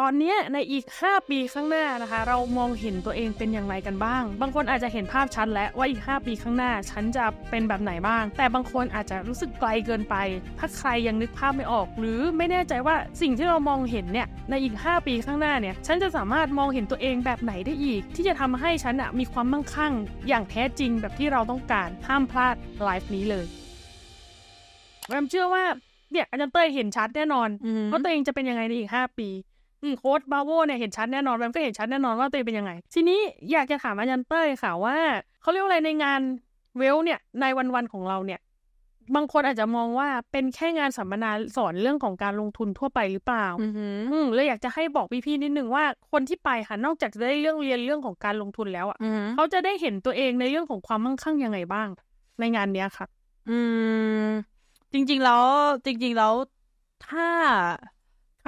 ตอนนี้ในอีก5ปีข้างหน้านะคะเรามองเห็นตัวเองเป็นอย่างไรกันบ้าง บางคนอาจจะเห็นภาพชัดแล้วว่าอีก 5 ปีข้างหน้าฉันจะเป็นแบบไหนบ้าง แต่บางคนอาจจะรู้สึกไกลเกินไปถ้าใครยังนึกภาพไม่ออก หรือไม่แน่ใจว่าสิ่งที่เรามองเห็นเนี่ยในอีก5ปีข้างหน้าเนี่ยฉันจะสามารถมองเห็นตัวเองแบบไหนได้อีก ที่จะทำให้ฉันมีความมั่งคั่งอย่างแท้จริงแบบที่เราต้องการห้ามพลาดไลฟ์นี้เลยแรมเชื่อว่าเนี่ยอาจารย์เต้ยเห็นชัดแน่นอนว่าตัวเองจะเป็นยังไงในอีก5ปีโค้ดบาโวเนี่ยเห็นชัดแน่นอนแบมก็เห็นชัดแน่นอนว่าตัวเองเป็นยังไงทีนี้ อยากจะถามอาจารย์เต้ยค่ะว่าเขาเรียกอะไรในงานเวล เนี่ย ในวันๆของเราเนี่ย บางคนอาจจะมองว่าเป็นแค่งานสัมมนาสอนเรื่องของการลงทุนทั่วไปหรือเปล่า อืมเลยอยากจะให้บอกพี่ๆนิดนึงว่า คนที่ไปค่ะนอกจากจะได้เรื่องเรียนเรื่องของการลงทุนแล้วอ่ะเขาจะได้เห็นตัวเองในเรื่องของความมั่งคั่งยังไงบ้าง ในงานเนี้ยค่ะอืมจริง ๆ แล้ว จริง ๆแล้วถ้า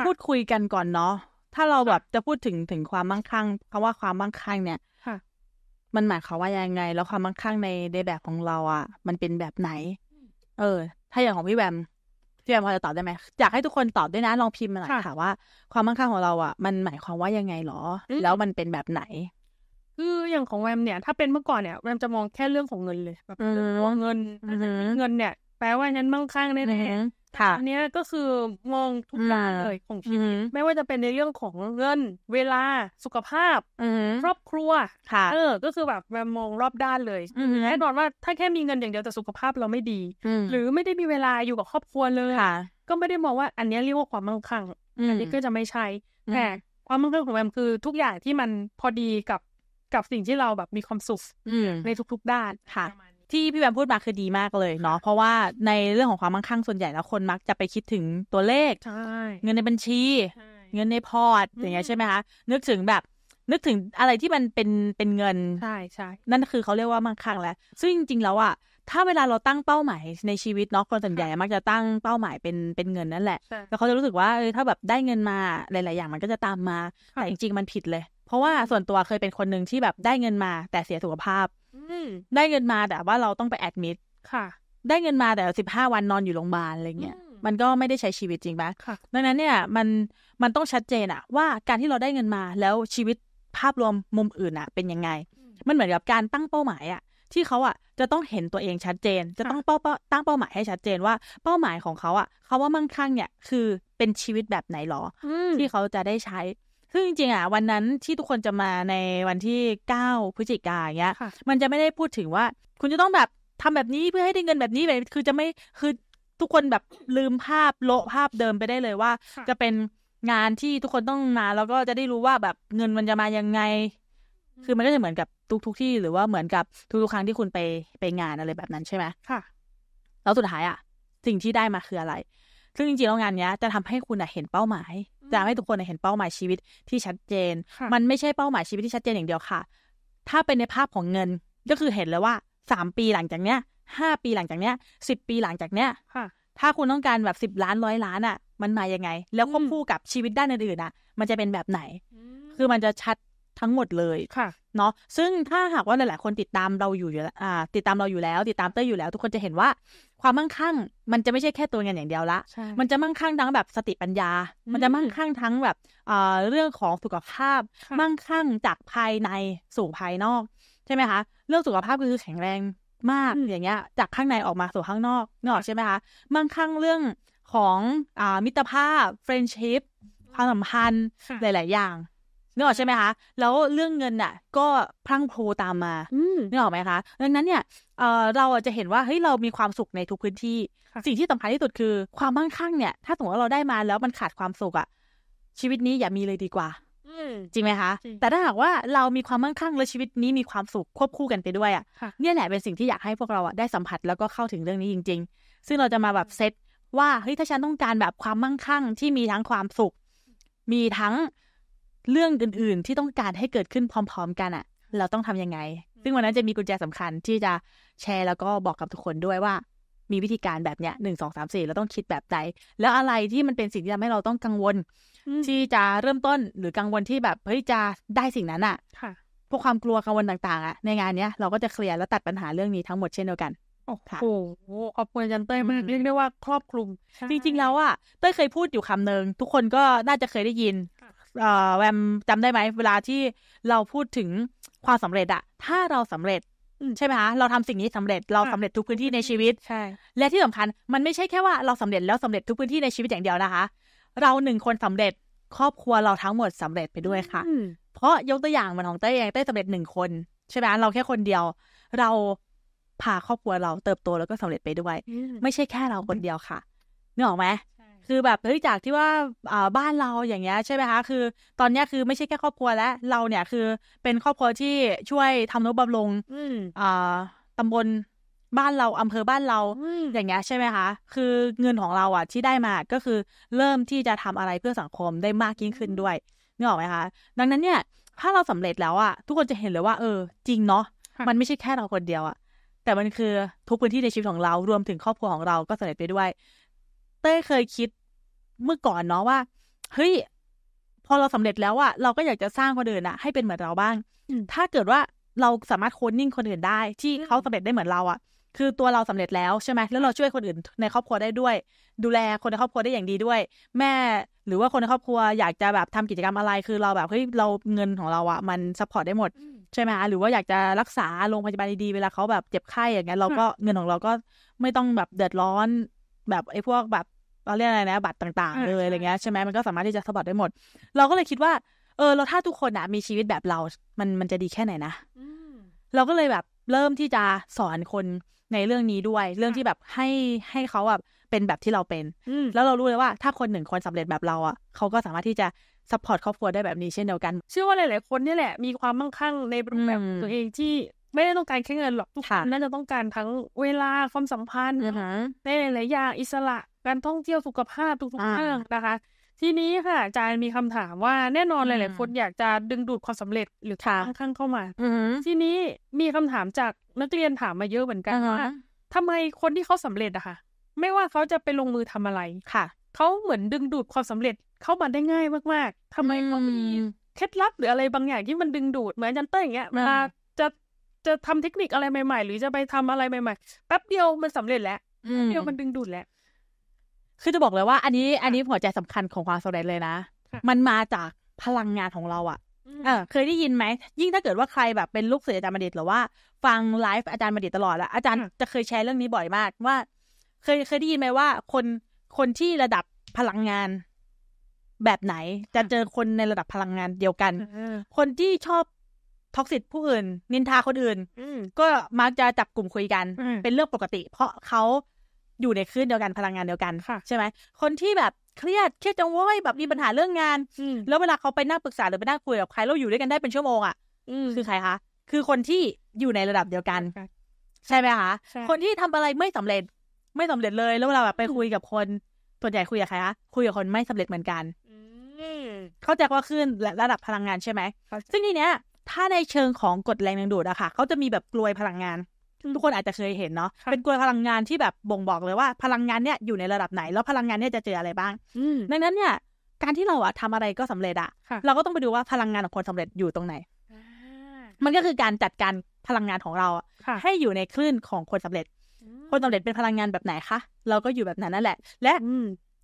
พูดคุยกันก่อนเนาะถ้าเราแบบ จะพูดถึงถึงความมั่งคั่งคาว่าความมั่งคั่งเนี่ยมันหมายความว่ายังไง แล้วความมั่งคั่งในในแบบของเราอ่ะมันเป็นแบบไหน เออ ถ้าอย่างของพี่แวมพี่แวมพอจะตอบได้ไหมอยากให้ทุกคนตอบด้วยนะลองพิมพ์มาหน่อยค่ะ ว่าความมั่งคั่งของเราอ่ะมันหมายความว่ายังไงหรอแล้วมันเป็นแบบไหน คืออย่างของแวมเนี่ย ถ้าเป็นเมื่อก่อนเนี่ยแวมจะมองแค่เรื่องของเงินเลยแบบื่งเงินเงินเนี่ยแปลว่าฉันมั่งคั่งแน่ค่ะอันนี้ก็คือมองทุกด้านเลย ของชีวิต ไม่ว่าจะเป็นในเรื่องของเงินเวลาสุขภาพครอบครัวค่ะเออก็คือแบบมามองรอบด้านเลยแน่นอนว่าถ้าแค่มีเงินอย่างเดียวแต่สุขภาพเราไม่ดีหรือไม่ได้มีเวลาอยู่กับครอบครัวเลยก็ไม่ได้มองว่าอันนี้เรียกว่าความมั่งคั่งอันนี้ก็จะไม่ใช่แต่ความมั่งคั่งของแอมคือทุกอย่างที่มันพอดีกับกับสิ่งที่เราแบบมีความสุขในทุก ๆ ด้านค่ะที่พี่แบมพูดมาคือดีมากเลยเนาะเพราะว่าในเรื่องของความมั่งคั่งส่วนใหญ่แล้วคนมักจะไปคิดถึงตัวเลขเงินในบัญชีเงินในพอร์ตอย่างเงี้ยใช่ไหมคะนึกถึงแบบนึกถึงอะไรที่มันเป็นเป็นเงิน ใช่ใช่นั่นคือเขาเรียกว่ามั่งคั่งแล้วซึ่งจริงๆแล้วอะถ้าเวลาเราตั้งเป้าหมายในชีวิตเนาะคนส่วนใหญ่ มักจะตั้งเป้าหมายเป็นเป็นเงินนั่นแหละแล้วเขาจะรู้สึกว่าเออถ้าแบบได้เงินมาหลายๆอย่างมันก็จะตามมาแต่จริง ๆ มันผิดเลย เพราะว่าส่วนตัวเคยเป็นคนหนึ่งที่แบบได้เงินมาแต่เสียสุขภาพได้เงินมาแต่ว่าเราต้องไปแอดมิด ค่ะ ได้เงินมาแต่สิบห้าวันนอนอยู่โรงพยาบาลอะไรเงี้ย มันก็ไม่ได้ใช้ชีวิตจริงปะะดังนั้นเนี่ยมันมันต้องชัดเจนอะว่าการที่เราได้เงินมาแล้วชีวิตภาพรวมมุมอื่นอะเป็นยังไง มันเหมือนกับการตั้งเป้าหมายอะที่เขาอะจะต้องเห็นตัวเองชัดเจน จะต้องเป้าตั้งเป้าหมายให้ชัดเจนว่าเป้าหมายของเขาอะเขาว่ามั่งคั่งเนี่ยคือเป็นชีวิตแบบไหนหรอที่เขาจะได้ใช้ซึ่งจริงๆอ่ะวันนั้นที่ทุกคนจะมาในวันที่9พฤศจิกายนเงี้ยมันจะไม่ได้พูดถึงว่าคุณจะต้องแบบทำแบบนี้เพื่อให้ได้เงินแบบนี้แบบคือจะไม่คือทุกคนแบบลืมภาพโละภาพเดิมไปได้เลยว่า จะเป็นงานที่ทุกคนต้องมา แล้วก็จะได้รู้ว่าแบบเงินมันจะมายังไง คือมันก็จะเหมือนกับทุกทุกที่หรือว่าเหมือนกับทุกๆ ครั้งที่คุณไปไปงานอะไรแบบนั้นใช่ไหมค่ะแล้วสุดท้ายอ่ะ สิ่งที่ได้มาคืออะไรซึ่งจริงๆแล้วงานเนี้ยจะทำให้คุณอ่ะเห็นเป้าหมายจะให้ทุกคนเห็นเป้าหมายชีวิตที่ชัดเจน มันไม่ใช่เป้าหมายชีวิตที่ชัดเจนอย่างเดียวค่ะ ถ้าเป็นในภาพของเงินก็คือเห็นเลยว่าสามปีหลังจากเนี้ยห้าปีหลังจากเนี้ยสิบปีหลังจากเนี้ยถ้าคุณต้องการแบบสิบล้านร้อยล้านอะ่ะ มันมาอย่างไง แล้วควบคู่กับชีวิตด้านอื่นๆอ่ะ มันจะเป็นแบบไหน คือมันจะชัดทั้งหมดเลยค่ะเนาะซึ่งถ้าหากว่าหลายๆคนติดตามเราอยู่อยู่าติดตามเราอยู่แล้ว ติดตามเต้ยอยู่แล้ว ทุกคน จะเห็นว่าความมั่งคั่ง มันจะไม่ใช่แค่ตัวเงินอย่างเดียวละมันจะมั่งคั่งทั้งแบบสติปัญญา มันจะมั่งคั่งทั้งแบบอ่าเรื่องของสุขภาพมั่งคั่งจากภายในสู่ภายนอกใช่ไหมคะเรื่องสุขภาพคือแข็งแรงมากอย่างเงี้ยจากข้างในออกมาสู่ข้างนอกเนอะใช่ไหมคะมั่งคั่งเรื่องของอมิตรภาพเฟรนด์ชิพความสัมพันธ์หลาย ๆอย่างนึกออกใช่ไหมคะ แล้วเรื่องเงินอ่ะก็พรั่งโพตามมานึกออกไหมคะ ดังนั้นเนี่ย เออเราจะเห็นว่าเฮ้ยเรามีความสุขในทุกพื้นที่ สิ่งที่สำคัญที่สุดคือ ความมั่งคั่งเนี่ย ถ้าสมมติว่าเราได้มาแล้วมันขาดความสุขอะชีวิตนี้อย่ามีเลยดีกว่าจริงไหมคะ แต่ถ้าหากว่าเรามีความมั่งคั่งและชีวิตนี้มีความสุขควบคู่กันไปด้วยอ่ะเนี่ยแหละเป็นสิ่งที่อยากให้พวกเราอะได้สัมผัสแล้วก็เข้าถึงเรื่องนี้จริง ๆ ซึ่งเราจะมาแบบเซตว่าเฮ้ยถ้าฉันต้องการแบบความมั่งคั่งที่มีทั้งความสุข มีทั้งเรื่องอื่นๆที่ต้องการให้เกิดขึ้นพร้อมๆ กันอะเราต้องทํำยังไง ซึ่งวันนั้นจะมีกุญแจสำคัญที่จะแชร์แล้วก็บอกกับทุกคนด้วยว่า มีวิธีการแบบเนี้ยหนึ่งสองสามสี่เราต้องคิดแบบใดแล้วอะไรที่มันเป็นสิ่งที่ทำให้เราต้องกังวล ที่จะเริ่มต้นหรือกังวลที่แบบเฮ้ยจะได้สิ่งนั้นอะค่ะ พวกความกลัวกังวลต่างๆอะในงานเนี้ยเราก็จะเคลียร์และตัดปัญหาเรื่องนี้ทั้งหมดเช่นเดียวกัน โอ้โหขอบคุณอาจารย์เต้ยมากเรียกได้ว่าครอบคลุม จริงๆแล้วอ่ะเต้ยเคยพูดอยู่คำหนึ่งทุกคนก็น่าจะเคยได้ยินแวมจำได้ไหมเวลาที่เราพูดถึงความสำเร็จอะถ้าเราสำเร็จใช่ไหมคะเราทำสิ่งนี้สำเร็จเราสำเร็จทุกพื้นที่ในชีวิตใช่และที่สำคัญมันไม่ใช่แค่ว่าเราสำเร็จแล้วสำเร็จทุกพื้นที่ในชีวิตอย่างเดียวนะคะเราหนึ่งคนสำเร็จครอบครัวเราทั้งหมดสำเร็จไปด้วยค่ะเพราะยกตัวอย่างมันของเต้เองเต้สำเร็จหนึ่งคน ใช่ไหมเราแค่คนเดียว เราพาครอบครัวเราเติบโตแล้วก็สำเร็จไปด้วยไม่ใช่แค่เราคนเดียวค่ะนึกออกไหมคือแบบเฮ้ยจากที่ว่าบ้านเราอย่างเงี้ยใช่ไหมคะคือ ตอนนี้คือไม่ใช่แค่ครอบครัว แล้วเราเนี่ยคือเป็นครอบครัวที่ช่วยทำนุบำรุงอ่าตำบลบ้านเราอำเภอบ้านเราอย่างเงี้ยใช่ไหมคะคือเงินของเราอ่ะที่ได้มาก็คือเริ่มที่จะทำอะไรเพื่อสังคมได้มากยิ่งขึ้นด้วยนึกออกไหมคะ ดังนั้นเนี่ยถ้าเราสำเร็จแล้วอ่ะทุกคนจะเห็นเลยว่า เออ จริงเนาะมันไม่ใช่แค่เราคนเดียวอ่ะแต่มันคือทุกพื้นที่ในชีวิตของเรา รวมถึงครอบครัวของเราก็สำเร็จไปด้วยเต้เคยคิดเมื่อก่อนเนาะว่าเฮ้ยพอเราสำเร็จแล้วอะเราก็อยากจะสร้างคนอื่นอะให้เป็นเหมือนเราบ้างถ้าเกิดว่าเราสามารถโคนนิ่งคนอื่นได้ที่เขาสำเร็จได้เหมือนเราอะคือตัวเราสำเร็จแล้วใช่ไหมแล้วเราช่วยคนอื่น ในครอบครัวได้ด้วย ดูแลคนในครอบครัวได้อย่างดีด้วย แม่หรือว่าคนในครอบครัว อยากจะแบบทำกิจกรรมอะไรคือเราแบบเฮ้ยเราเงินของเราอะมันซัพพอร์ตได้หมดใช่ไหมหรือว่าอยากจะรักษาโรงพยาบาลดีๆเวลาเขาแบบเจ็บไข้อย่างเงี้ยเราก็เงินของเราก็ไม่ต้องแบบเดือดร้อน แบบไอ้พวกแบบเราเรียกอะไรนะบัตรต่างๆเลยอะไรเงี้ยใช่ไหมมันก็สามารถที่จะสะบัดได้หมด เราก็เลยคิดว่า เออเราถ้าทุกคนอะมีชีวิตแบบเรา มันมันจะดีแค่ไหนนะเราก็เลยแบบเริ่มที่จะสอนคนในเรื่องนี้ด้วย เรื่องที่แบบให้ให้เขาแบบเป็นแบบที่เราเป็นแล้วเรารู้เลยว่าถ้าคนหนึ่งคนสำเร็จแบบเราอะเขาก็สามารถที่จะสปอร์ตครอบครัวได้แบบนี้เช่นเดียวกัน เชื่อว่าหลายๆคนนี่แหละมีความมั่งคั่งในรูปแบบตัวเองที่ไม่ได้ต้องการแค่เงินหรอกทุกคนน่าจะต้องการทั้งเวลาความสัมพันธ์ในหลายๆอย่างอิสระการท่องเที่ยวสุขภาพทุกๆเรื่องนะคะ ทีนี้ค่ะอาจารย์มีคำถามว่าแน่นอนหลายๆคน อยากจะดึงดูดความสำเร็จหรือทาข้างเข้ามาทีนี้มีคำถามจากนักเรียนถามมาเยอะเหมือนกันว่าทำไมคนที่เขาสำเร็จอะค่ะ ไม่ว่าเขาจะไปลงมือทำอะไรค่ะเขาเหมือนดึงดูดความสำเร็จเข้ามาได้ง่ายมาก ๆ ทำไม เขา มีเคล็ดลับหรืออะไรบางอย่างที่มันดึงดูดเหมือนจันเต้อย่างเงี้ยมาจะจะทำเทคนิคอะไรใหม่ ๆ หรือจะไปทำอะไรใหม่ๆแป๊บเดียวมันสำเร็จแล้วเดียวมันดึงดูดแล้วคือจะบอกเลยว่าอันนี้ อันนี้หัวใจสำคัญของความสำเร็จเลยนะ มันมาจากพลังงานของเราอ่ะเออ เคยได้ยินไหมยิ่งถ้าเกิดว่าใครแบบเป็นลูกศิษย์อาจารย์มัณฑิตหรือว่าฟังไลฟ์อาจารย์มัณฑิตตลอดแล้วอาจารย์จะเคยแชร์เรื่องนี้บ่อยมาก ว่า เคยเคยได้ยินไหมว่าคนคนที่ระดับพลังงานแบบไหนจะเจอคนในระดับพลังงานเดียวกันคนที่ชอบท็อกซิตผู้อื่น นินทาคนอื่นก็มักจะจับกลุ่มคุยกัน เป็นเรื่องปกติ เพราะเขาอยู่ในคลื่นเดียวกันพลังงานเดียวกันใช่ไหมคนที่แบบเครียดเครียดจังว้ยแบบมีปัญหาเรื่องงานแล้วเวลาเขาไปนั่งปรึกษาหรือไปนั่งคุยกับใครเราอยู่ด้วยกันได้เป็นชั่วโมงอ่ะคือใครคะคือคนที่อยู่ในระดับเดียวกัน ใช่ไหมคะคนที่ทำอะไรไม่สำเร็จ ไม่สำเร็จเลย แล้วเวลาแบบไปคุยกับคนส่วนใหญ่คุยกับใครคะคุยกับคนไม่สำเร็จเหมือนกัน เขาจจว่าขึ้นระดับพลังงานใช่ไหมซึ่งทีเนี้ยถ้าในเชิงของกฎแรงดึงดูดอะค่ะเขาจะมีแบบกลวยพลังงานึ่งทุกคนอาจจะเคยเห็นเนาะ เป็นกลวยพลังงานที่แบบบ่งบอกเลยว่าพลังงานเนี่ยอยู่ในระดับไหน แล้วพลังงานเนี่ยจะเจออะไรบ้างดังนั้นเนี่ย การที่เราอะทำอะไรก็สำเร็จอะเราก็ต้องไปดูว่าพลังงานของคนสำเร็จอยู่ตรงไหน มันก็คือการจัดการพลังงานของเราให้อยู่ในคลื่นของคนสำเร็จ คนสำเร็จเป็นพลังงานแบบไหนคะเราก็อยู่แบบนั้นนั่นแหละ และ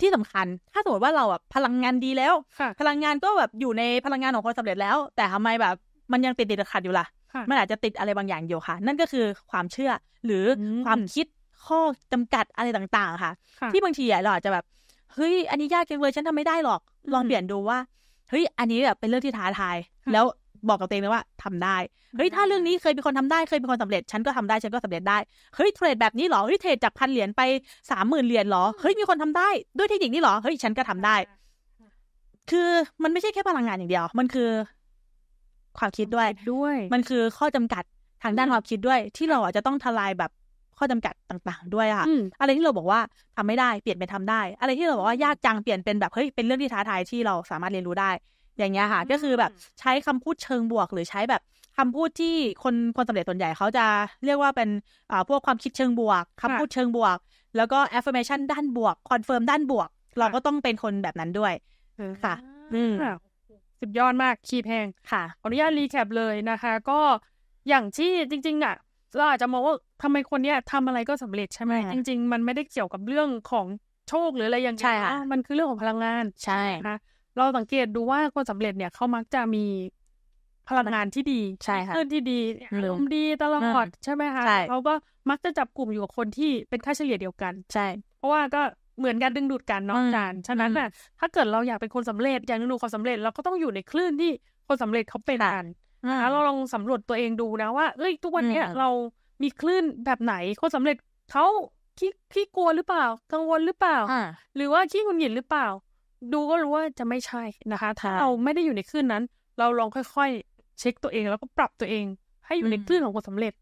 ที่สำคัญ ถ้าสมมติว่าเราอะพลังงานดีแล้วพลังงานก็แบบอยู่ในพลังงานของคนสำเร็จแล้ว แต่ทำไมแบบมันยังติดติดขัดอยู่ล่ะมันอาจจะติดอะไรบางอย่างอยู่ค่ะ นั่นก็คือความเชื่อหรือความคิดข้อจำกัดอะไรต่าง ๆ ค่ะ ที่บางทีเราอาจจะแบบเฮ้ยอันนี้ยากเกินเลยฉันทำไม่ได้หรอก ลองเปลี่ยนดูว่าเฮ้ยอันนี้แบบเป็นเรื่องที่ท้าทายแล้วบอกกับตัวเองเลยว่า ทำได้เฮ้ยถ้าเรื่องนี้เคยเป็นคนทำได้เคยเป็นคนสำเร็จ ฉันก็ทำได้ ฉันก็สำเร็จได้เฮ้ยเทรดแบบนี้หรอเฮ้ยเทรดจากพันเหรียญไปสามหมื่นเหรียญหรอเฮ้ยมีคนทำได้ด้วยเทคนิคนี้หรอเฮ้ยฉันก็ทำได้คือมันไม่ใช่แค่พลังงานอย่างเดียวมันคือความคิดด้วยด้วย มันคือข้อจำกัดทางด้านความคิดด้วย ที่เราอาจจะต้องทลายแบบข้อจำกัดต่าง ๆ ด้วยค่ะอะไรที่เราบอกว่าทำไม่ได้เปลี่ยนเป็นทำได้ อะไรที่เราบอกว่ายากจังเปลี่ยนเป็นแบบเฮ้ยเป็นเรื่องที่ท้าทายที่เราสามารถเรียนรู้ได้ อย่างเงี้ยค่ะ ก็คือแบบใช้คำพูดเชิงบวก หรือใช้แบบคำพูดที่คนคนสำเร็จส่วนใหญ่เขาจะเรียกว่าเป็นอ่าพวกความคิดเชิงบวกคำพูดเชิงบวกแล้วก็ affirmation ด้านบวก confirm ด้านบวกเราก็ต้องเป็นคนแบบนั้นด้วยค่ะอืมสุดยอดมากคีบแเพงค่ะขออนุญาตรีแคปเลยนะคะ ก็อย่างที่จริงๆอ่ะเราอาจจะมองว่าทำไมคนเนี้ยทำอะไรก็สำเร็จใช่ไหม จริงๆมันไม่ได้เกี่ยวกับเรื่องของโชคหรืออะไรอย่างเงี้ยมันคือเรื่องของพลังงาน ใช่นะเราสังเกตดูว่าคนสำเร็จเนี่ยเขามักจะมีพลังงานที่ดีใช่ค่ะเื่อนที่ดีอรมดีตลอด ใช่ไหมคะ เขาก็มักจะจับกลุ่มอยู่กับคนที่เป็นค่าเฉลี่ยเดียวกัน ใช่ เพราะว่าก็เหมือนการดึงดูดกันเนาะอจาน ฉะนั้นน่ะ ถ้าเกิดเราอยากเป็นคนสำเร็จ อยากดึงดูดความสำเร็จ เราก็ต้องอยู่ในคลื่นที่คนสำเร็จเขาเป็นกันนะคะเราลองสำรวจตัวเองดูนะว่าเอ้ยทุกวันเนี้ยเรามีคลื่นแบบไหน คนสำเร็จเขาขี้ขี้กลัวหรือเปล่า กังวลหรือเปล่า หรือว่าขี้หงุดหงิดหรือเปล่า ดูก็รู้ว่าจะไม่ใช่นะคะ ถ้าเราไม่ได้อยู่ในคลื่นนั้น เราลองค่อยๆเช็คตัวเอง แล้วก็ปรับตัวเอง ให้อยู่ในคลื่นของความสำเร็จ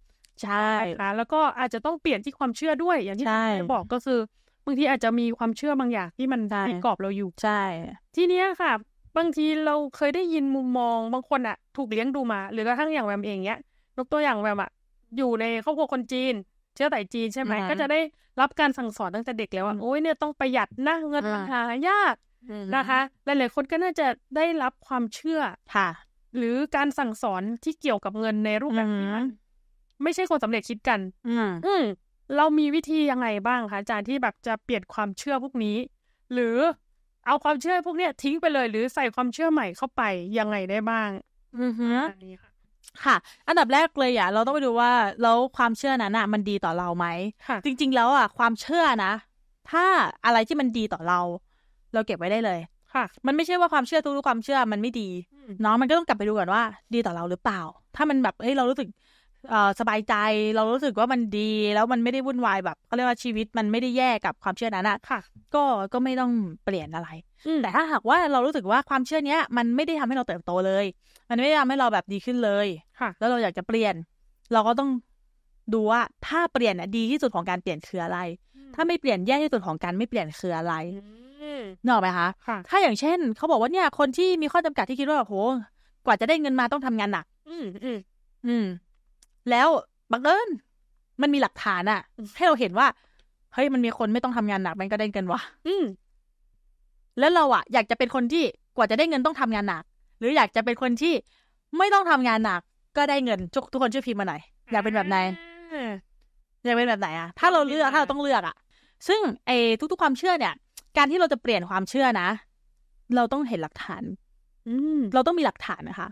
ใช่นะแล้วก็อาจจะต้องเปลี่ยนที่ความเชื่อด้วย อย่างที่ผมบอกก็คือบางทีอาจจะมีความเชื่อบางอย่างที่มันในกรอบเราอยู่ ใช่ ทีเนี้ยค่ะ บางทีเราเคยได้ยินมุมมองบางคนอะถูกเลี้ยงดูมา หรือกระทั่งอย่างแวมเองเนี้ยยกตัวอย่างแวมอะอยู่ในครอบครัวคนจีน เชื้อสายจีนใช่ไหม ก็จะได้รับการสั่งสอนตั้งแต่เด็กแล้วว่าโอ้ยเนี่ยต้องประหยัดนะเงินหายากนะคะหลายๆคนก็น่าจะได้รับความเชื่อ ค่ะ หรือการสั่งสอนที่เกี่ยวกับเงินในรูปแบบนี้ไม่ใช่คนสำเร็จคิดกัน อืมเรามีวิธียังไงบ้างคะอาจารย์ที่แบบจะเปลี่ยนความเชื่อพวกนี้ หรือเอาความเชื่อพวกเนี้ยทิ้งไปเลย หรือใส่ความเชื่อใหม่เข้าไปยังไงได้บ้าง อือฮึค่ะ อันดับแรกเลยอ่ะเราต้องไปดูว่าแล้วความเชื่อนั้นอ่ะ มันดีต่อเราไหมค่ะ จริง ๆแล้วอ่ะความเชื่อนะ ถ้าอะไรที่มันดีต่อเรา เราเก็บไว้ได้เลย ค่ะ มันไม่ใช่ว่าความเชื่อทุกๆความเชื่อมันไม่ดีเนาะมันก็ต้องกลับไปดูก่อนว่า ดีต่อเราหรือเปล่า ถ้ามันแบบเฮ้ยเรารู้สึกสบายใจ เรารู้สึกว่ามันดีแล้วมันไม่ได้วุ่นวายแบบเขาเรียกว่าชีวิตมันไม่ได้แย่กับความเชื่อนั้นอะค่ะ ก็ก็ไม่ต้องเปลี่ยนอะไร แต่ถ้าหากว่าเรารู้สึกว่าความเชื่อเนี้ย มันไม่ได้ทำให้เราเติบโตเลย มันไม่ได้ทำให้เราแบบดีขึ้นเลยแล้วเราอยากจะเปลี่ยน เราก็ต้องดูว่าถ้าเปลี่ยนอะดีที่สุดของการเปลี่ยนคืออะไร ถ้าไม่เปลี่ยนแย่ที่สุดของการไม่เปลี่ยนคืออะไรนอกไหมคะถ้าอย่างเช่นเขาบอกว่าเนี่ยคนที่มีข้อจำกัดที่คิดว่าโหกว่าจะได้เงินมาต้องทำงานหนัก อืมอืมอืมแล้วบังเอิญมันมีหลักฐานอะให้เราเห็นว่าเฮ้ยมันมีคนไม่ต้องทำงานหนักมันก็ได้เงินวะอืมแล้วเราอะอยากจะเป็นคนที่กว่าจะได้เงินต้องทำงานหนัก หรืออยากจะเป็นคนที่ ไม่ต้องทำงานหนัก ก็ได้เงินทุก ทุกคนช่วยพิมพ์มาหน่อยอยากเป็นแบบไหนอยากเป็นแบบไหนอะถ้าเราเลือกถ้าเราต้องเลือกอะซึ่งไอ้ทุกๆความเชื่อเนี่ย การที่เราจะเปลี่ยนความเชื่อนะ เราต้องเห็นหลักฐาน อืเราต้องมีหลักฐานนะคะ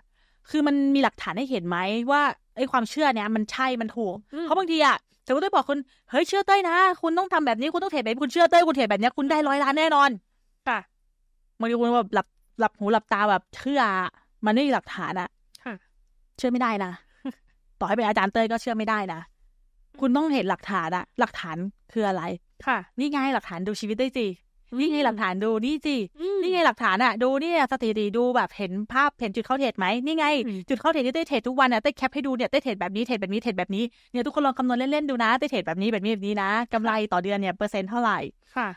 คือมันมีหลักฐานให้เห็นไหมว่าไอ้ความเชื่อเนี่ยมันใช่ มันถูกเพราะบางทีอะแต่ก็ต้องบอก คุณเฮ้ยเชื่อเต้ยนะ คุณต้องทำแบบนี้ คุณต้องเทรดแบบคุณเชื่อเต้ย คุณเทรดแบบนี้คุณได้ร้อยล้านแน่นอน ค่ะบางทีคุณแบบหลับ หลับหูหลับตาแบบ เชื่อ มันไม่มีหลักฐานอะเชื่อไม่ได้นะ ต่อให้เป็นอาจารย์เต้ยก็เชื่อไม่ได้นะ คุณต้องเห็นหลักฐานอะหลักฐานคืออะไร ค่ะ นี่ไงหลักฐานดูชีวิตได้สินี่ไงหลักฐานดู นี่สิไงหลักฐานอะดูเนี่ยสถิติดูแบบเห็นภาพเห็นจุดเข้าเทรดไหมนี่ไงจุดเข้าเทรดที่เต้เทรดทุกวันอะเต้แคปให้ดูเนี่ยเต้เทรดแบบนี้เทรดแบบนี้เทรดแบบนี้เนี่ยทุกคนลองคำนวณเล่นๆดูนะเต้เทรดแบบนี้แบบนี้แบบนี้นะกำไรต่อเดือนเนี่ยเปอร์เซ็นต์เท่าไหร่ค่ะ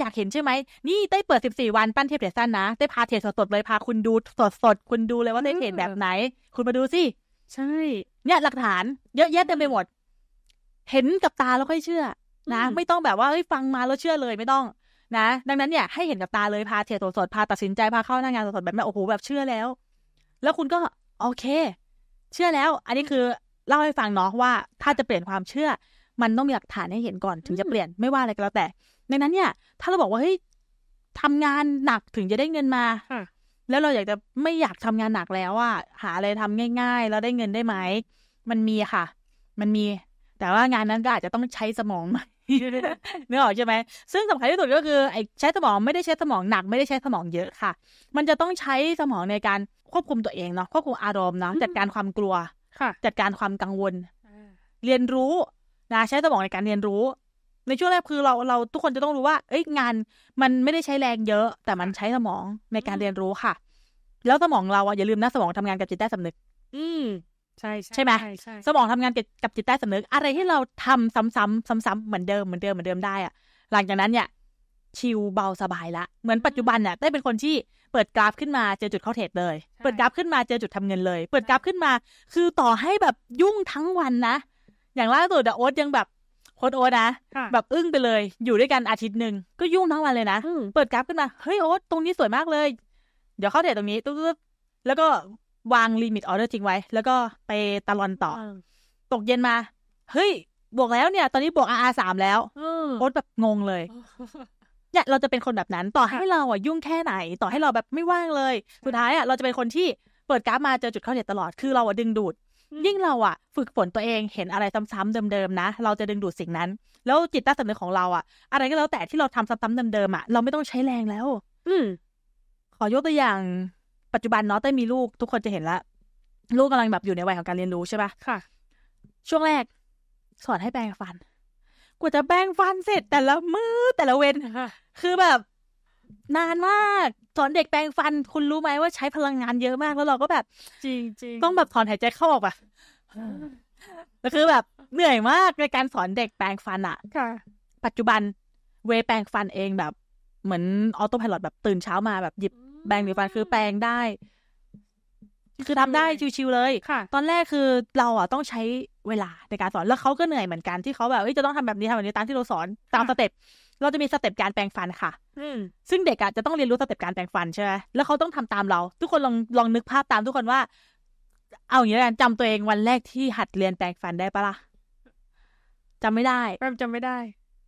อยากเห็นใช่ไหมนี่เต้เปิด14วันปั้นเทปเทรดสั้นนะเต้พาเทรดสดๆเลยพาคุณดูสดๆคุณดูเลยว่าเต้เทรดแบบไหน คุณมาดูสิใช่ เนี่ยหลักฐาน เยอะแยะเต็มไปหมด เห็นกับตาแล้วค่อยเชื่อ นะไม่ต้องแบบว่าเฮ้ยฟังมาแล้วเชื่อเลยไม่ต้องนะดังนั้นเนี่ยให้เห็นกับตาเลยพาเทรดสดพาตัดสินใจพาเข้าหน้างานสดๆแบบนี้โอ้โหแบบเชื่อแล้ว แล้วคุณก็โอเค เชื่อแล้ว อันนี้คือเล่าให้ฟังเนาะว่า ถ้าจะเปลี่ยนความเชื่อ มันต้องมีหลักฐานให้เห็นก่อนถึงจะเปลี่ยนไม่ว่าอะไรก็แล้วแต่ ดังนั้นเนี่ย ถ้าเราบอกว่าเฮ้ยทำงานหนักถึงจะได้เงินมาแล้วเราอยากจะไม่อยากทำงานหนักแล้วอะหาอะไรทำง่าย ๆ แล้วได้เงินได้ไหมมันมีค่ะ มันมี แต่ว่างานนั้นก็อาจจะต้องใช้สมองหน่อยนื้อออกใช่ไหมซึ่งสำคัญที่สุดก็คือไอ้ใช้สมองไม่ได้ใช้สมองหนักไม่ได้ใช้สมองเยอะค่ะ มันจะต้องใช้สมองในการควบคุมตัวเองเนาะควบคุมอารมณ์เนาะจัดการความกลัวจัดการความกังวลเรียนรู้นะใช้สมองในการเรียนรู้ ในช่วงแรกคือเราเราทุกคนจะต้องรู้ว่าเอ้ยงานมันไม่ได้ใช้แรงเยอะ แต่มันใช้สมองในการเรียนรู้ค่ะ แล้วสมองเราอะอย่าลืมนะสมองทำงานกับจิตใต้สำนึก อืใช่ ใช่ไหมสมองทำงานกับจิตใต้สำานึก อะไรที่เราทำซ้ำๆซ้ำๆเหมือนเดิมเหมือนเดิมเหมือนเดิมได้อะหลังจากนั้นเนี่ยชิลเบาสบายละเหมือนปัจจุบันเนี่ยได้เป็นคนที่ เปิดกราฟขึ้นมา เจอจุดเข้าเทรดเลย เปิดกราฟขึ้นมา เจอจุดทำเงินเลย เปิดกราฟขึ้นมา คือต่อให้แบบยุ่งทั้งวันนะ อย่างล่าสุดโอ๊ตยังแบบโคตรโอ๊ตนะแบบอึ้งไปเลย อยู่ด้วยกันอาทิตย์หนึ่งก็ยุ่งทั้งวันเลยนะเปิดกราฟขึ้นมาเฮ้ยโอ๊ตตรงนี้สวยมากเลยเดี๋ยวเข้าเทรดตรงนี้ตุ๊บแล้วก็วางลิมิตออเดอร์จริงไว้ แล้วก็ไปตะลอนต่อ ตกเย็นมา เฮ้ย บวกแล้วเนี่ย ตอนนี้บวกอาอาสามแล้วโอ๊ตแบบงงเลยเนี่ยเราจะเป็นคนแบบนั้น ต่อให้เราอ่ะ ยุ่งแค่ไหนต่อให้เราแบบไม่ว่างเลย สุดท้ายอ่ะ เราจะเป็นคนที่เปิดกราฟมา เจอจุดเข้าเด็ดตลอดคือเราอ่ะ ดึงดูด ยิ่งเราอ่ะ ฝึกฝนตัวเอง เห็นอะไรซ้ำๆเดิมๆนะเราจะดึงดูดสิ่งนั้น แล้วจิตใต้สำนึกของเราอ่ะ อะไรก็แล้วแต่ที่เราทำซ้ำๆเดิมๆอ่ะเราไม่ต้องใช้แรงแล้ว อืขอยกตัวอย่างปัจจุบันเนาะเต้มีลูก ทุกคนจะเห็นละลูกกาลังแบบอยู่ในวัยของการเรียนรู้ใช่ปะค่ะ ช่วงแรก สอนให้แปรงฟัน กว่าจะแปรงฟันเสร็จ แต่ละมือแต่ละเวนคือแบบ นานมาก สอนเด็กแปรงฟันคุณรู้ไหมว่าใช้พลังงานเยอะมากแล้วเราก็แบบ จริงจริงต้องแบบถอนหายใจเข้าออกแบบแล้วคือแบบเหนื่อยมากในการสอนเด็กแปรงฟันอะค่ะปัจจุบันเวแปรงฟันเองแบบ เหมือนออโต้พายโแบบตื่นเช้ามาแบบหยิบแป่งสีฟันคือแปลงได้ คือทำได้ชิวๆเลยค่ะ ตอนแรกคือเราอ่ะต้องใช้เวลา ในการสอนแล้วเขาก็เหนื่อยเหมือนกันที่เขาแบบจะต้องทำแบบนี้ทำแบบนี้ตามที่เราสอนตามสเต็ปเราจะมีสเต็ปการแปลงฟันค่ะซึ่งเด็กอ่ะจะต้องเรียนรู้สเต็ปการแปลงฟัน ใช่ไหมแล้วเขาต้องทำตามเรา ทุกคนลองลองนึกภาพตามทุกคนว่า เอาอย่างนี้กันจำตัวเองวันแรกที่หัดเรียนแปลงฟันได้ปะละ่ะจำไม่ได้จำไม่ได้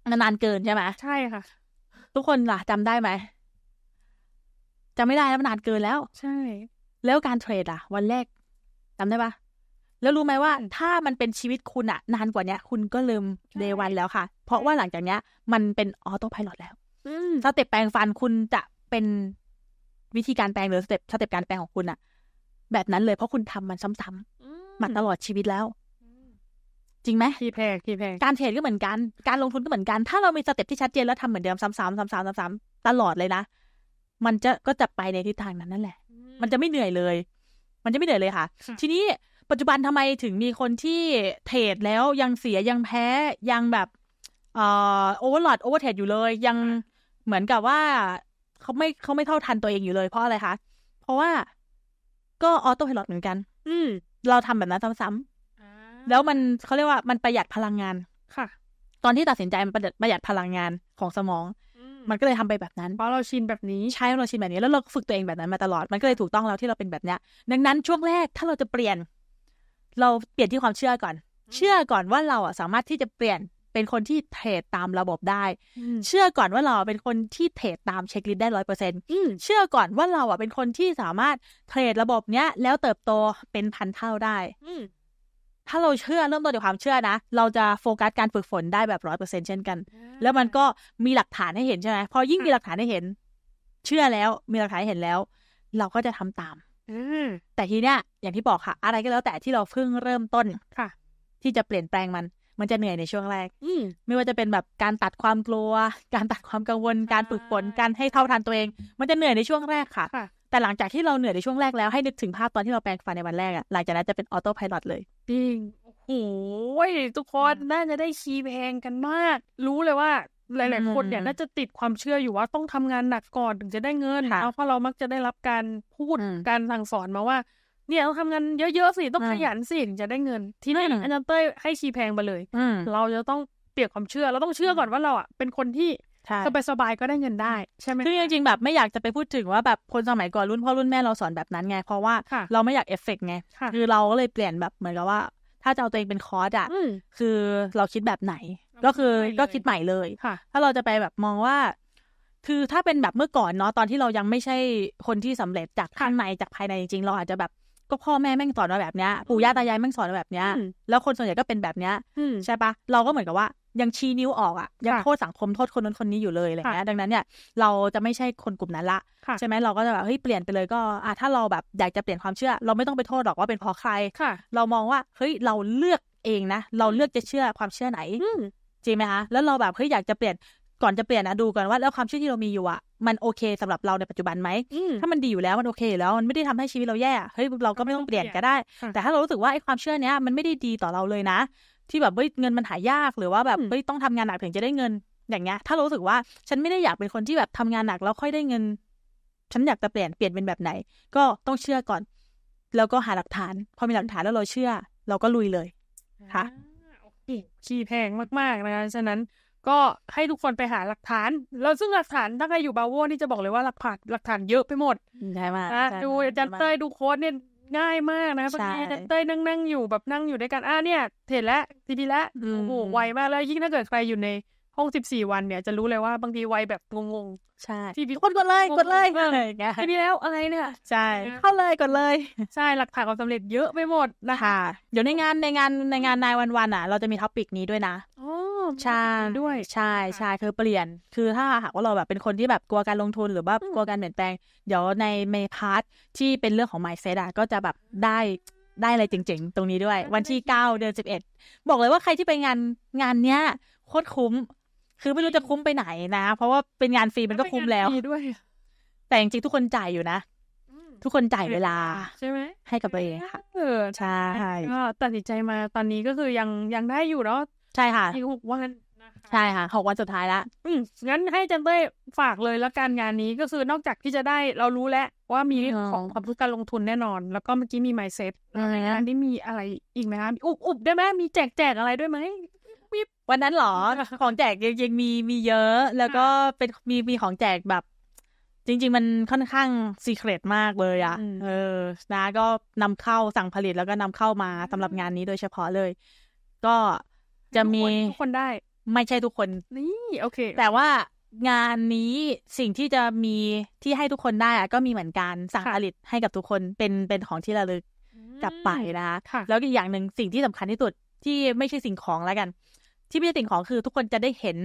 นานเกินใช่ไหมใช่ค่ะ ทุกคนล่ะ จำได้ไหมจะไม่ได้แล้วนานเกินแล้ว ใช่ แล้วการเทรดอะวันแรกจำได้ปะแล้วรู้ไหมว่าถ้ามันเป็นชีวิตคุณอะนานกว่าเนี้ยคุณก็ลืมเดวันแล้วค่ะ เพราะว่าหลังจากเนี้ย มันเป็นออโต้พายโแล้วสเต็ปแปลงฟันคุณจะเป็นวิธีการแปลงหรือสเต็ปสเต็ปการแปลงของคุณอะแบบนั้นเลยเพราะคุณทำมันซ้ำๆมาตลอดชีวิตแล้ว จริงไหมคีแพงคีแพงการเทรดก็เหมือนกันการลงทุนก็เหมือนกัน ถ้าเรามีสเต็ปที่ชัดเจนแล้วทำเหมือนเดิมซ้ำๆซ้ำๆซ้ำๆตลอดเลยนะมันจะก็จะไปในทิศทางนั้น นั่นแหละ มันจะไม่เหนื่อยเลย มันจะไม่เหนื่อยเลยค่ะ ทีนี้ปัจจุบันทำไมถึงมีคนที่เทรดแล้วยังเสีย ยังแพ้ยังแบบเอ่อโอเวอร์โหลดโอเวอร์เทรดอยู่เลย ยังเหมือนกับว่าเขาไม่เขาไม่เท่าทันตัวเองอยู่เลยเพราะอะไรคะ เพราะว่าก็ออโต้ไพลอ์เหมือนกัน อืม เราทำแบบนั้น ซ้ำๆแล้วมันเขาเรียกว่ามันประหยัดพลังงาน ค่ะ ตอนที่ตัดสินใจมันประหยัดพลังงานของสมองมันก็เลยทำไปแบบนั้น เพราะเราชินแบบนี้ ใช่เราชินแบบนี้แล้วเราฝึกตัวเองแบบนั้นมาตลอด มันก็เลยถูกต้องแล้วที่เราเป็นแบบเนี้ย ดังนั้นช่วงแรกถ้าเราจะเปลี่ยน เราเปลี่ยนที่ความเชื่อก่อน เชื่อก่อนว่าเราอ่ะสามารถที่จะเปลี่ยนเป็นคนที่เทรดตามระบบได้ เชื่อก่อนว่าเราเป็นคนที่เทรดตามเช็คลิสต์ได้ร้อยเปอร์เซ็นต์เชื่อก่อนว่าเราอ่ะเป็นคนที่สามารถเทรดระบบเนี้ย แล้วเติบโตเป็นพันเท่าได้ถ้าเราเชื่อเริ่มต้นจากความเชื่อนะเราจะโฟกัสการฝึกฝนได้แบบร้อยเปอร์เซ็นเช่นกัน แล้วมันก็มีหลักฐานให้เห็นใช่ไหมพอยิ่งมีหลักฐานให้เห็น เชื่อแล้ว มีหลักฐานเห็นแล้ว เราก็จะทำตามแต่ทีเนี้ยอย่างที่บอกค่ะ อะไรก็แล้วแต่ที่เราเพิ่งเริ่มต้นค่ะ ที่จะเปลี่ยนแปลงมัน มันจะเหนื่อยในช่วงแรกมไม่ว่าจะเป็นแบบการตัดความกลัว การตัดความกังวล การฝึกฝนการให้เท่าทันตัวเอง มันจะเหนื่อยในช่วงแรกค่ะคะแต่หลังจากที่เราเหนื่อยในช่วงแรกแล้วให้นึกถึงภาพตอนที่เราแปลงฟันในวันแรกอะหลังจากนั้นจะเป็นออโต้พายตเลยจริงโอ้ยทุกคน น่าจะได้คีย์พงกันมาก รู้เลยว่า หลายๆ คนเนี่ยน่าจะติดความเชื่ออยู่ว่า ต้องทำงานหนักก่อนถึงจะได้เงินเพราะเรามักจะได้รับการพูดการสั่งสอนมาว่า เนี่ยต้องทำงานเยอะๆ สิต้องขยันสิถึงจะได้เงินทีนี้อาจารย์เต้ให้คีย์แพงไปเลยเราจะต้องเปลี่ยนความเชื่อเราต้องเชื่อก่อนว่าเราอ่ะเป็นคนที่สบายสบายก็ได้เงินได้ ใช่ไหมคือจริงๆ แบบไม่อยากจะไปพูดถึงว่าแบบคนสมัยก่อนรุ่นพ่อรุ่นแม่เราสอนแบบนั้นไง เพราะว่าเราไม่อยากเอฟเฟกไง คือ เราก็เลยเปลี่ยนแบบเหมือนกับว่า ถ้าจะเอาตัวเองเป็นคอร์สอ่ะคือเราคิดแบบไหน ก็คือก็คิดใหม่เลย ถ้าเราจะไปแบบมองว่าคือถ้าเป็นแบบเมื่อก่อนเนาะตอนที่เรายังไม่ใช่คนที่สำเร็จจากข้างในจากภายในจริงๆเราอาจจะแบบก็พ่อแม่แม่งสอนมาแบบเนี้ยปู่ย่าตายายแม่งสอนมาแบบเนี้ยแล้วคนส่วนใหญ่ก็เป็นแบบเนี้ยใช่ปะเราก็เหมือนกับว่ายังชี้นิ้วออกอ่ะยังโทษสังคมโทษคนนั้นคนนี้อยู่เลยอะไรเงี้ยดังนั้นเนี่ย เราจะไม่ใช่คนกลุ่มนั้นละใช่ไหมเราก็จะแบบเฮ้ยเปลี่ยนไปเลย ก็อ่ะถ้าเราแบบอยากจะเปลี่ยนความเชื่อ เราไม่ต้องไปโทษหรอกว่าเป็นเพราะใคร เรามองว่าเฮ้ยเราเลือกเองนะ เราเลือกจะเชื่อความเชื่อไหนจริงไหมคะแล้วเราแบบเฮ้ยอยากจะเปลี่ยนก่อนจะเปลี่ยนนะดูก่อนว่าแล้วความเชื่อที่เรามีอยู่อะมันโอเค สำหรับเราในปัจจุบันไหมถ้ามันดีอยู่แล้วมันโอเคอยู่แล้ว มันไม่ได้ทำให้ชีวิตเราแย่เฮ้ยเราก็ไม่ต้องเปลี่ยนก็ได้ แต่ถ้าเรารู้สึกว่าไอ้ความเชื่อเนี้ยมันไม่ได้ดีต่อเราเลยนะ ที่แบบเฮ้ยเงินมันหายากหรือว่าแบบเฮ้ยต้องทำงานหนักถึงจะได้เงิน อย่างเงี้ยถ้ารู้สึกว่า ฉันไม่ได้อยากเป็นคนที่แบบทำงานหนักแล้วค่อยได้เงินฉันอยากจะเปลี่ยนเปลี่ยนเป็นแบบไหน ก็ต้องเชื่อก่อน แล้วก็หาหลักฐาน พอมีหลักฐานแล้วเราเชื่อ เราก็ลุยเลยค่ะขี้แพงมากๆนะคะฉะนั้นก็ให้ทุกคนไปหาหลักฐานแล้วซึ่งหลักฐานถ้าใครอยู่บาโวนี่จะบอกเลยว่าหลักฐานหลักฐานเยอะไปหมดใช่มากดูอาจารย์เต้ยดูโค้ดเนี่ยง่ายมากนะครับอาจารย์เต้ยนั่งนั่งอยู่แบบนั่งอยู่ด้วยกันอ่าเนี่ยเห็นแล้วทีพีแล้วโอ้โหไวมากแล้วยิ่งถ้าเกิดใครอยู่ในห้องสิบสี่วัน เนี่ยจะรู้เลยว่าบางทีไวแบบงงๆใช่ทีพีกดกดเลย กดเลยอะไรย่าเงี้ยทีพีแล้วอะไรเนี่ยใช่เข้าเลยกดเลย ใช่หลักฐานความสำเร็จเยอะไปหมดนะคะเดี๋ยวในงานในงานในงานนายวันวันอ่ะ เราจะมีท็อปิกนี้ด้วยนะใช่ด้วยใช่ใช่คือเปลี่ยน คือถ้าหากว่าเราแบบเป็นคนที่แบบกลัวการลงทุน หรือว่ากลัวการเปลี่ยนแปลง เดี๋ยวในเมพาร์ทที่เป็นเรื่องของ mindset อะก็จะแบบได้ได้อะไรเจ๋งๆ ตรงนี้ด้วย วันที่ 9 เดือน11 บอกเลยว่าใครที่ไปงานงานเนี้ยโคตรคุ้ม คือไม่รู้จะคุ้มไปไหนนะ เพราะว่าเป็นงานฟรีมันก็คุ้มแล้วด้วยแต่จริงๆทุกคนจ่ายอยู่นะทุกคนจ่ายเวลาใช่ไหมให้กับตัวเองค่ะเออใช่ก็ตัดสินใจมาตอนนี้ก็คือยังยังได้อยู่เนาะใช่ค่ะใี้หกวันใช่ค่ะหกวันสุดท้ายละอืมงั้นให้จันเต้ฝากเลยแล้วการงานนี้ก็คือนอกจากที่จะได้เรารู้แล้ว ว่ามีของความรู้การลงทุนแน่นอน แล้วก็เมื่อกี้มีไมเซ็ตอานนี้มีอะไรอีกไหมคะอุบอุบได้ไหมมีแจกแจกอะไรด้วยไหมวันนั้นหรอ ของแจกยังมีมีเยอะ แล้วก็เป็นมีมีของแจกแบบ จริง ๆ มันค่อนข้างซีเครตมากเลยอะ่ะ เออนะก็นำเข้าสั่งผลิตแล้วก็นำเข้ามาสำหรับงานนี้โดยเฉพาะเลย ก็จะมีทุกคนได้ไม่ใช่ทุกคน นี่โอเค แต่ว่างานนี้สิ่งที่จะมีที่ให้ทุกคนได้อะก็มีเหมือนกันสั่งผลิตให้กับทุกคนเป็นเป็นของที่ระลึกกลับไปนะคะแล้วอีกอย่างหนึ่งสิ่งที่สำคัญที่สุด ที่ไม่ใช่สิ่งของแล้วกัน ที่ไม่ใช่สิ่งของคือ ทุกคนจะได้เห็น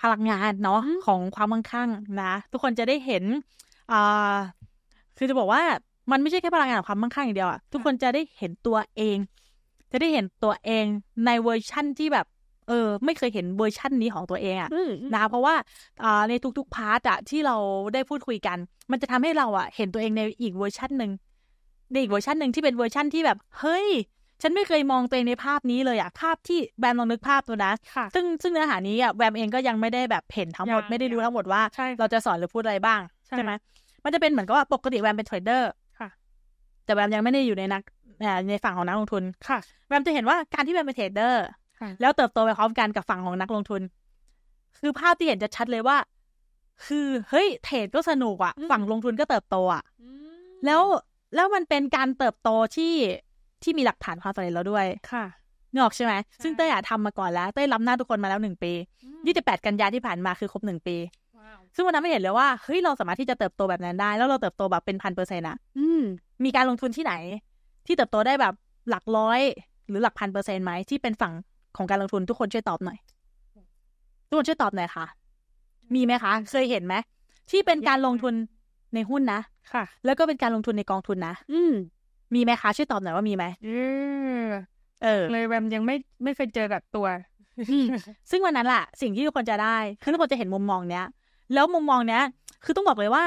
พลังงานเนาะของความมั่งคั่งนะ ทุกคนจะได้เห็นอ่าคือจะบอกว่า มันไม่ใช่แค่พลังงานของความมั่งคั่งอย่างเดียวอะทุกคนจะได้เห็นตัวเองจะได้เห็นตัวเองในเวอร์ชั่นที่แบบ เออไม่เคยเห็นเวอร์ชั่นนี้ของตัวเองอะนะเพราะว่าในทุก ๆพาร์ทอะที่เราได้พูดคุยกัน มันจะทำให้เราอะเห็นตัวเองในอีกเวอร์ชั่นหนึ่งในอีกเวอร์ชันหนึ่งที่เป็นเวอร์ชั่นที่แบบ เฮ้ย ฉันไม่เคยมองตัวเองในภาพนี้เลยอะภาพที่แบมลองนึกภาพตัวนะ ซึ่งซึ่งเนื้อหานี้อะแบมเองก็ยังไม่ได้แบบเห็นทั้งหมดไม่ได้รู้ทั้งหมดว่าเราจะสอนหรือพูดอะไรบ้างใช่ไหมมันจะเป็นเหมือนกับว่าปกติแวมเป็นเทรดเดอร์แต่แวมยังไม่ได้อยู่ในนักในฝั่งของนักลงทุนค่ะ แบมจะเห็นว่าการที่แบมเป็นเทรดเดอร์แล้วเติบโตไปพร้อมกันกับฝั่งของนักลงทุน คือภาพที่เห็นจะชัดเลยว่า คือเฮ้ยเทรดก็สนุกอะฝั่งลงทุนก็เติบโตอะแล้วแล้วมันเป็นการเติบโตที่ที่มีหลักฐานความสำเร็จแล้วด้วย ค่ะนอกใช่ไหมซึ่งเต้ยอะทำมาก่อนแล้ว เต้ยรับหน้าทุกคนมาแล้วหนึ่งปี ยี่สิบแปดกันยาที่ผ่านมาคือ ครบหนึ่งปี ซึ่งวันนั้นไม่เห็นเลยว่า เฮ้ยเราสามารถที่จะเติบโตแบบนั้นได้ แล้วเราเติบโตแบบเป็นพันเปอร์เซ็นต์อะมีการลงทุนที่ไหนที่เติบโตได้แบบหลักร้อย หรือหลักพันเปอร์เซ็นต์ไหมที่เป็นฝั่งของการลงทุนทุกคนช่วยตอบหน่อย ทุกคนช่วยตอบหน่อยค่ะ มีไหมคะ เคยเห็นไหมที่เป็นการลงทุนในหุ้นนะค่ะ แล้วก็เป็นการลงทุนในกองทุนนะอืมมีไหมคะ ช่วยตอบหน่อยว่ามีไหมเออ เลยแบมยังไม่ไม่เคยเจอกับตัว ซึ่งวันนั้นแหละสิ่งที่ทุกคนจะได้คือทุกคนจะเห็นมุมมองเนี้ย แล้วมุมมองเนี้ยคือต้องบอกเลยว่า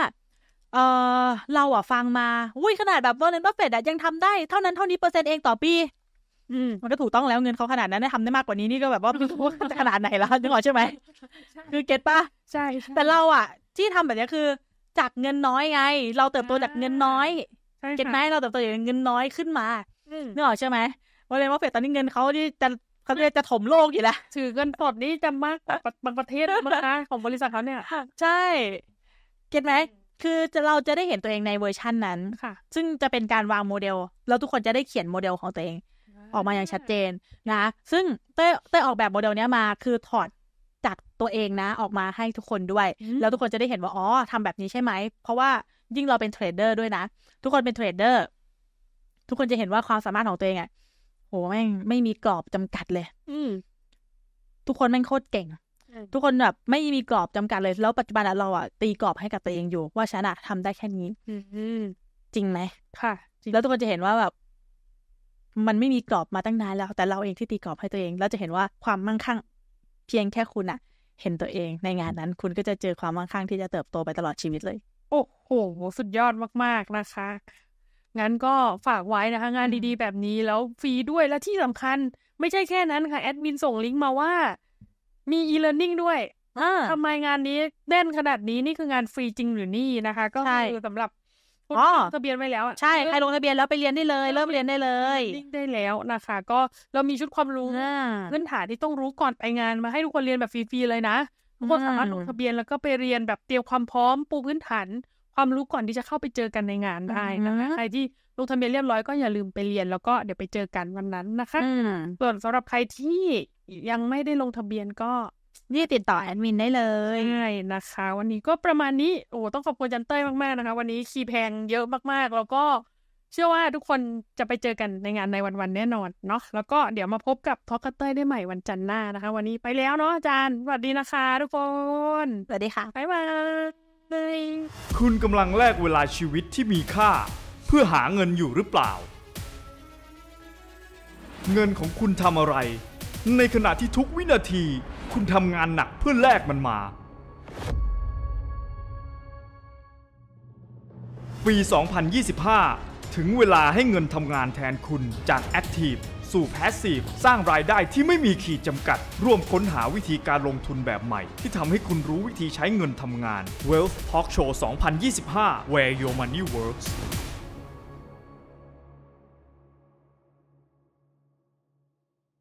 เออเราอ่ะฟังมาอุ้ยขนาดแบบวอร์เรนบัฟเฟตอ่ะยังทำได้เท่านั้นเท่านี้เปอร์เซ็นต์เองต่อปีมันก็ถูกต้องแล้วเงินเขาขนาดนั้นได้ทำได้มากกว่านี้นี่ก็แบบว่าจะขนาดไหนแล่ะนึกออกใช่ไหมคือเก็ตป่ะใช่ แต่เราอ่ะ ที่ทำแบบนี้คือจากเงินน้อยไง เราเติบโตจากเงินน้อยเก็ตไหมเราเติบโตจากเงินน้อยขึ้นมานึกออกใช่ไหมวอร์เรนบัฟเฟตต์ตอนนี้เงินเขาที่จะเขาเรียกจะถมโลกอยู่แล้วถือเงินสดนี่จะมาก่บางประเทศมากนะ ของบริษัทเขาเนี่ยใช่เก็ตไหมคือจะเราจะได้เห็นตัวเองในเวอร์ชั่นนั้นค่ะ ซึ่งจะเป็นการวางโมเดลแล้วทุกคนจะได้เขียนโมเดลของตัวเอง ออกมาอย่างชัดเจนนะ ซึ่งเต้เต้ออกแบบโมเดลเนี้ยมา คือถอดจากตัวเองนะ ออกมาให้ทุกคนด้วย แล้วทุกคนจะได้เห็นว่าอ๋อทำแบบนี้ใช่ไหม เพราะว่ายิ่งเราเป็นเทรดเดอร์ด้วยนะ ทุกคนเป็นเทรดเดอร์ ทุกคนจะเห็นว่าความสามารถของตัวเองอะโหแม่งไม่มีกรอบจำกัดเลย อืทุกคนแม่งโคตรเก่งทุกคนแบบไม่มีกรอบจำกัดเลย แล้วปัจจุบันเราอ่ะ ตีกรอบให้กับตัวเองอยู่ ว่าฉันอ่ะทำได้แค่นี้จริงไหมค่ะแล้วทุกคนจะเห็นว่าแบบ มันไม่มีกรอบมาตั้งนานแล้ว แต่เราเองที่ตีกรอบให้ตัวเองแล้วจะเห็นว่าความมั่งคั่ง เพียงแค่คุณอะเห็นตัวเอง ในงานนั้น คุณก็จะเจอความมั่งคั่งที่จะเติบโตไปตลอดชีวิตเลย โอ้โหสุดยอดมากๆนะคะ งั้นก็ฝากไว้นะคะ งานดี ๆ แบบนี้แล้วฟรีด้วยและที่สำคัญ ไม่ใช่แค่นั้นค่ะ แอดมินส่งลิงก์มาว่ามี e-learning ด้วย ทำไมงานนี้เด่นขนาดนี้นี่คืองานฟรีจริงหรือนี่นะคะ ก็คือสำหรับคนลงทะเบียนไว้แล้วใช่ ใครลงทะเบียนแล้วไปเรียนได้เลย เริ่มเรียนได้เลย ได้แล้วนะคะ ก็เรามีชุดความรู้พื้นฐานที่ต้องรู้ก่อนไปงานมาให้ทุกคนเรียนแบบฟรี ๆ เลยนะทุกคนสามารถลงทะเบียนแล้วก็ไปเรียนแบบเตรียมความพร้อมปูพื้นฐาน ความรู้ก่อนที่จะเข้าไปเจอกันในงานได้นะคะใครที่ลงทะเบียนเรียบร้อยก็อย่าลืมไปเรียนแล้วก็เดี๋ยวไปเจอกันวันนั้นนะคะ ส่วนสำหรับใครที่ยังไม่ได้ลงทะเบียนก็นี่ติดต่อแอดมินได้เลยใช่นะคะ วันนี้ก็ประมาณนี้ โอ้ต้องขอบคุณจันเต้ยมากๆนะคะ วันนี้คีย์แพงเยอะมากๆ แล้วก็เชื่อว่าทุกคนจะไปเจอกันในงานในวันๆแน่นอนเนาะแล้วก็เดี๋ยวมาพบกับท็อกกเต้ได้ใหม่วันจันทร์หน้านะคะ วันนี้ไปแล้วเนาะอาจารย์สวัสดีนะคะทุกคน สวัสดีค่ะบ๊ายบายคุณกำลังแลกเวลาชีวิตที่มีค่า เพื่อหาเงินอยู่หรือเปล่า เงินของคุณทำอะไรในขณะที่ทุกวินาที คุณทำงานหนักเพื่อแลกมันมา ปี 2025 ถึงเวลาให้เงินทำงานแทนคุณจาก Active สู่ Passive สร้างรายได้ที่ไม่มีขีดจำกัด ร่วมค้นหาวิธีการลงทุนแบบใหม่ ที่ทำให้คุณรู้วิธีใช้เงินทำงาน Wealth Talk Show 2025 Where Your Money Works